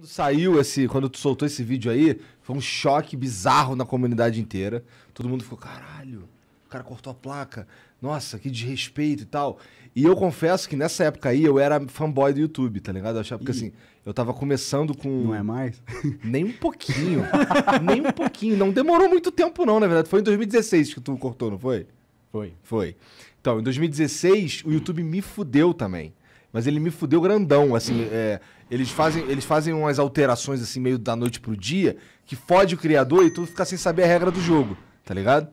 Quando saiu esse, quando tu soltou esse vídeo aí, foi um choque bizarro na comunidade inteira. Todo mundo ficou, caralho, o cara cortou a placa. Nossa, que desrespeito e tal. E eu confesso que nessa época aí eu era fanboy do YouTube, tá ligado? Eu achava, que assim, eu tava começando com. Não é mais? Nem um pouquinho. nem um pouquinho. Não demorou muito tempo, não, na verdade. Foi em 2016 que tu cortou, não foi? Foi. Foi. Então, em 2016, o YouTube me fudeu também mas ele me fudeu grandão, assim, é, eles fazem eles fazem umas alterações assim meio da noite pro dia que fode o criador e tu fica sem saber a regra do jogo, tá ligado?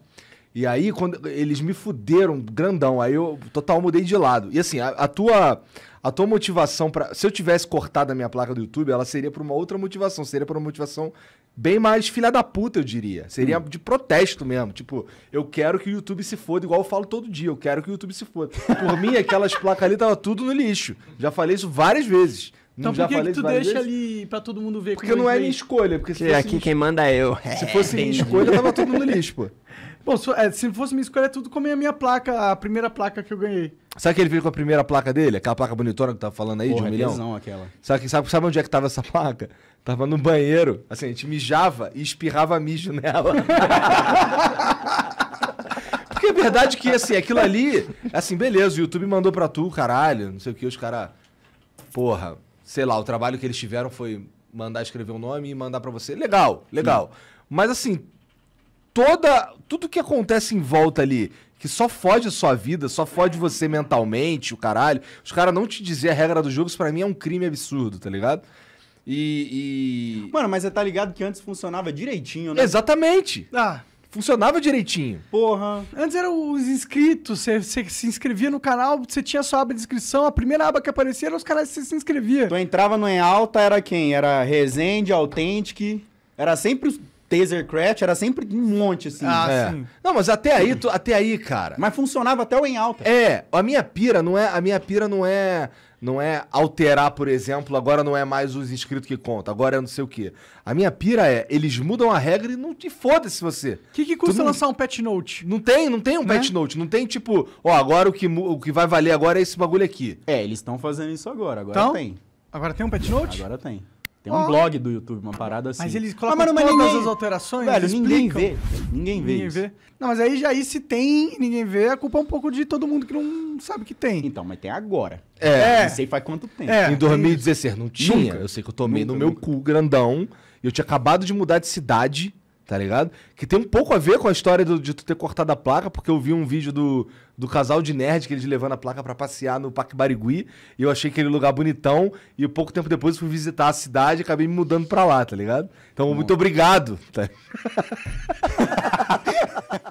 E aí quando eles me fuderam grandão, aí eu total mudei de lado. E assim, a, a tua a tua motivação para, se eu tivesse cortado a minha placa do YouTube, ela seria para uma outra motivação, seria para uma motivação bem mais filha da puta, eu diria. Seria hum. de protesto mesmo. Tipo, eu quero que o YouTube se foda, igual eu falo todo dia, eu quero que o YouTube se foda. Por mim, aquelas placas ali tava tudo no lixo. Já falei isso várias vezes. Então já por que, que tu deixa vezes? ali pra todo mundo ver? Porque não é minha escolha. Porque se aqui quem manda é eu. Se fosse minha escolha, tava todo mundo lixo, pô. Bom, é, se fosse minha escolha, é tudo como é a minha placa, a primeira placa que eu ganhei. Sabe que ele veio com a primeira placa dele? Aquela placa bonitona que tava tá falando aí, Porra, de um milhão? Não, aquela. Sabe, sabe, sabe onde é que tava essa placa? Tava no banheiro. Assim, a gente mijava e espirrava mijo nela. Porque é verdade que, assim, aquilo ali... Assim, beleza, o YouTube mandou pra tu, caralho, não sei o que, os caras... Porra, sei lá, o trabalho que eles tiveram foi mandar escrever um nome e mandar para você. Legal, legal. Sim. Mas assim, toda tudo que acontece em volta ali, que só fode a sua vida, só fode você mentalmente, o caralho. Os caras não te dizer a regra dos jogos, para mim é um crime absurdo, tá ligado? E, e, Mano, mas você tá ligado que antes funcionava direitinho, né? Exatamente. Ah funcionava direitinho. Porra. Antes eram os inscritos, você, se inscrevia no canal, você tinha sua aba de inscrição, a primeira aba que aparecia era os caras que você se inscrevia. Tu entrava no Em Alta, era quem? Era Resende, Authentic. Era sempre os Taser Crash era sempre um monte, assim. Ah, é. sim. Não, mas até aí, tu, até aí, cara. Mas funcionava até o em alta. É, a minha pira não é. A minha pira não é. Não é alterar, por exemplo, agora não é mais os inscritos que conta, agora é não sei o quê. A minha pira é, eles mudam a regra e não te foda-se você. O que, que custa não... lançar um patch note? Não tem, não tem um né? patch note, não tem tipo, ó, agora o que, o que vai valer agora é esse bagulho aqui. É, eles estão fazendo isso agora, agora então, tem. Agora tem um patch note? Agora tem. Tem um blog do YouTube, uma parada assim. Ah, mas eles colocam ah, mas todas ninguém... as alterações? Velho, ninguém vê. Ninguém vê ninguém isso. Vê. Não, mas aí já aí se tem ninguém vê, a culpa é um pouco de todo mundo que não sabe que tem. Então, mas tem agora. É. Não é. sei faz quanto tempo. É, em 2016 não tinha. Nunca. Eu sei que eu tomei nunca, no meu nunca. cu grandão. Eu tinha acabado de mudar de cidade tá ligado? Que tem um pouco a ver com a história do, de tu ter cortado a placa, porque eu vi um vídeo do, do casal de nerd que eles levando a placa para passear no Parque Barigui, e eu achei aquele lugar bonitão, e pouco tempo depois fui visitar a cidade e acabei me mudando para lá, tá ligado? Então, Bom. muito obrigado. Tá...